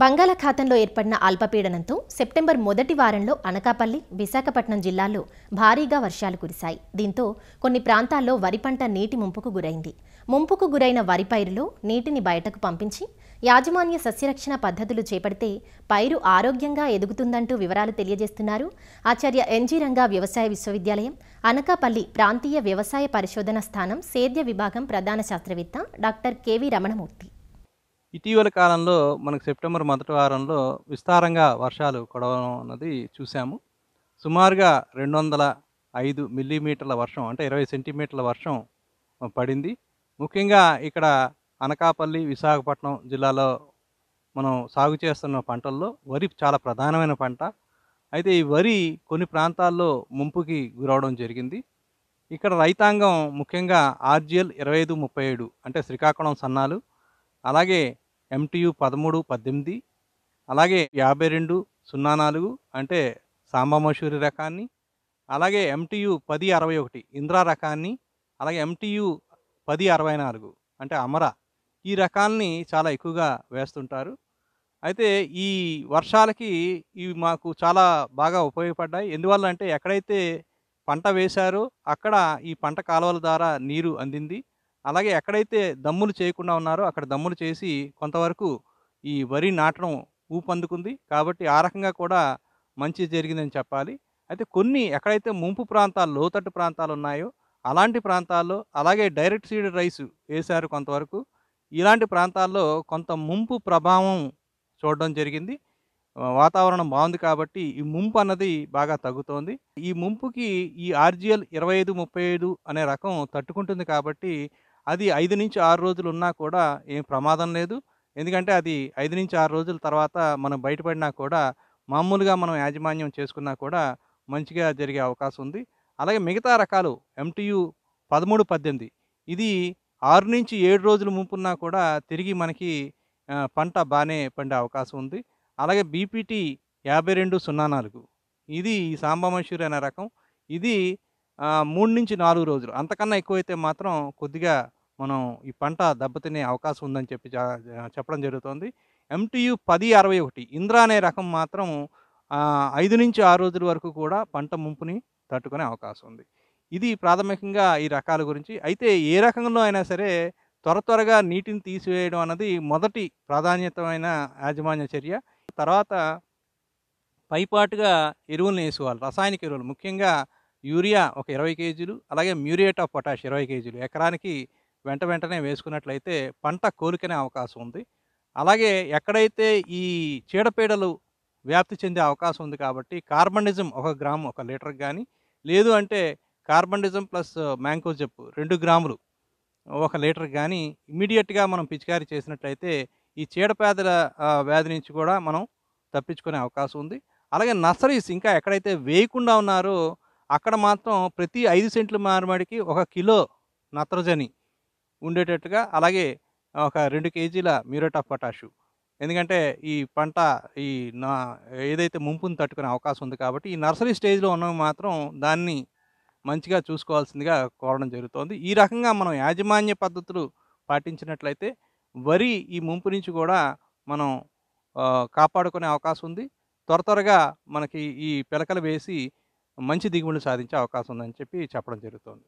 బంగాళాఖాతంలో ఏర్పడిన అల్పపీడనంతో సెప్టెంబర్ మొదటి వారంలో అనకాపల్లి విశాఖపట్నం జిల్లాల్లో భారీగా వర్షాలు కురిశాయి దీంతో కొన్ని ప్రాంతాల్లో వరి పంట నీటి ముంపుకు గురైంది ముంపుకు గురైన వరి పైరులో నీటిని బయటకు పంపించి యాజమాన్య సస్యరక్షణ పద్ధతులు చేపడితే పైరు ఆరోగ్యంగా ఎదుగుతుందంటూ వివరాలు తెలియజేస్తున్నారు ఆచార్య ఎన్జీ రంగా వ్యవసాయ విశ్వవిద్యాలయం అనకాపల్లి ప్రాంతీయ వ్యవసాయ పరిశోధన స్థానం సేద్య విభాగం ప్రధాన శాస్త్రవేత్త డాక్టర్ కెవీ రమణమూర్తి ఇటీవల కాలంలో మనకు సెప్టెంబర్ మొదటి వారంలో విస్తారంగా వర్షాలు కొడవడం అన్నది చూసాము సుమారుగా రెండు వందల ఐదు మిల్లీమీటర్ల వర్షం అంటే ఇరవై సెంటీమీటర్ల వర్షం పడింది ముఖ్యంగా ఇక్కడ అనకాపల్లి విశాఖపట్నం జిల్లాలో మనం సాగు చేస్తున్న పంటల్లో వరి చాలా ప్రధానమైన పంట అయితే ఈ వరి కొన్ని ప్రాంతాల్లో ముంపుకి గురవడం జరిగింది ఇక్కడ రైతాంగం ముఖ్యంగా ఆర్జిఎల్ ఇరవై ఐదు ముప్పై ఏడు అంటే శ్రీకాకుళం సన్నాలు అలాగే ఎంటీయు పదమూడు పద్దెనిమిది అలాగే యాభై రెండు సున్నా నాలుగు అంటే సాంబామసూరి రకాన్ని అలాగే ఎంటీయు పది అరవై ఒకటి ఇంద్రా రకాన్ని అలాగే ఎంటీయు పది అరవై నాలుగు అంటే అమర ఈ రకాల్ని చాలా ఎక్కువగా వేస్తుంటారు అయితే ఈ వర్షాలకి ఇవి మాకు చాలా బాగా ఉపయోగపడ్డాయి ఎందువల్ల అంటే ఎక్కడైతే పంట వేశారో అక్కడ ఈ పంట కాలువల ద్వారా నీరు అందింది అలాగే ఎక్కడైతే దమ్ములు చేయకుండా ఉన్నారో అక్కడ దమ్ములు చేసి కొంతవరకు ఈ వరి నాటడం ఊపందుకుంది కాబట్టి ఆ రకంగా కూడా మంచి జరిగిందని చెప్పాలి అయితే కొన్ని ఎక్కడైతే ముంపు ప్రాంతాలు లోతట్టు ప్రాంతాలు ఉన్నాయో అలాంటి ప్రాంతాల్లో అలాగే డైరెక్ట్ సీడ్ రైస్ వేశారు కొంతవరకు ఇలాంటి ప్రాంతాల్లో కొంత ముంపు ప్రభావం చూడడం జరిగింది వాతావరణం బాగుంది కాబట్టి ఈ ముంపు అన్నది బాగా తగ్గుతోంది ఈ ముంపుకి ఈ ఆర్జిఎల్ ఇరవై ఐదు ముప్పై ఐదు అనే రకం తట్టుకుంటుంది కాబట్టి అది ఐదు నుంచి ఆరు రోజులు ఉన్నా కూడా ఏం ప్రమాదం లేదు ఎందుకంటే అది ఐదు నుంచి ఆరు రోజుల తర్వాత మనం బయటపడినా కూడా మామూలుగా మనం యాజమాన్యం చేసుకున్నా కూడా మంచిగా జరిగే అవకాశం ఉంది అలాగే మిగతా రకాలు ఎంటీయు పదమూడు పద్దెనిమిది ఇది ఆరు నుంచి ఏడు రోజులు ముంపున్నా కూడా తిరిగి మనకి పంట బాగానే పండే అవకాశం ఉంది అలాగే బీపీటీ యాభై రెండు సున్నా నాలుగు ఇది సాంబమషూరి అనే రకం ఇది మూడు నుంచి నాలుగు రోజులు అంతకన్నా ఎక్కువైతే మాత్రం కొద్దిగా మనం ఈ పంట దెబ్బతినే అవకాశం ఉందని చెప్పి చెప్పడం జరుగుతుంది ఎంటీయు పది అరవై ఒకటి ఇంద్రా అనే రకం మాత్రం ఐదు నుంచి ఆరు రోజుల వరకు కూడా పంట ముంపుని తట్టుకునే అవకాశం ఉంది ఇది ప్రాథమికంగా ఈ రకాల గురించి అయితే ఏ రకంలో అయినా సరే త్వర త్వరగా నీటిని తీసివేయడం అన్నది మొదటి ప్రాధాన్యతమైన యాజమాన్య చర్య తర్వాత పైపాటుగా ఎరువులను వేసుకోవాలి రసాయనిక ఎరువులు ముఖ్యంగా యూరియా ఒక ఇరవై కేజీలు అలాగే మ్యూరియేట్ ఆఫ్ పొటాష్ ఇరవై కేజీలు ఎకరానికి వెంట వెంటనే వేసుకున్నట్లయితే పంట కోలుకునే అవకాశం ఉంది అలాగే ఎక్కడైతే ఈ చీడపీడలు వ్యాప్తి చెందే అవకాశం ఉంది కాబట్టి కార్బనిజం ఒక గ్రాము ఒక లీటర్ కానీ లేదు అంటే కార్బనిజం ప్లస్ మ్యాంకోజెప్ రెండు గ్రాములు ఒక లీటర్ కానీ ఇమీడియట్గా మనం పిచికారీ చేసినట్లయితే ఈ చీడపేదల వ్యాధి నుంచి కూడా మనం తప్పించుకునే అవకాశం ఉంది అలాగే నర్సరీస్ ఇంకా ఎక్కడైతే వేయకుండా ఉన్నారో అక్కడ మాత్రం ప్రతి ఐదు సెంట్లు మారమడికి ఒక కిలో నత్రజని ఉండేటట్టుగా అలాగే ఒక రెండు కేజీల మ్యూరేట్ ఆఫ్ పొటాషు ఎందుకంటే ఈ పంట ఈ నా ఏదైతే ముంపును తట్టుకునే అవకాశం ఉంది కాబట్టి ఈ నర్సరీ స్టేజ్లో ఉన్నవి మాత్రం దాన్ని మంచిగా చూసుకోవాల్సిందిగా కోరడం జరుగుతోంది ఈ రకంగా మనం యాజమాన్య పద్ధతులు పాటించినట్లయితే వరి ఈ ముంపు నుంచి కూడా మనం కాపాడుకునే అవకాశం ఉంది త్వర త్వరగా మనకి ఈ పిలకలు వేసి మంచి దిగుబడులు సాధించే అవకాశం ఉందని చెప్పి చెప్పడం జరుగుతోంది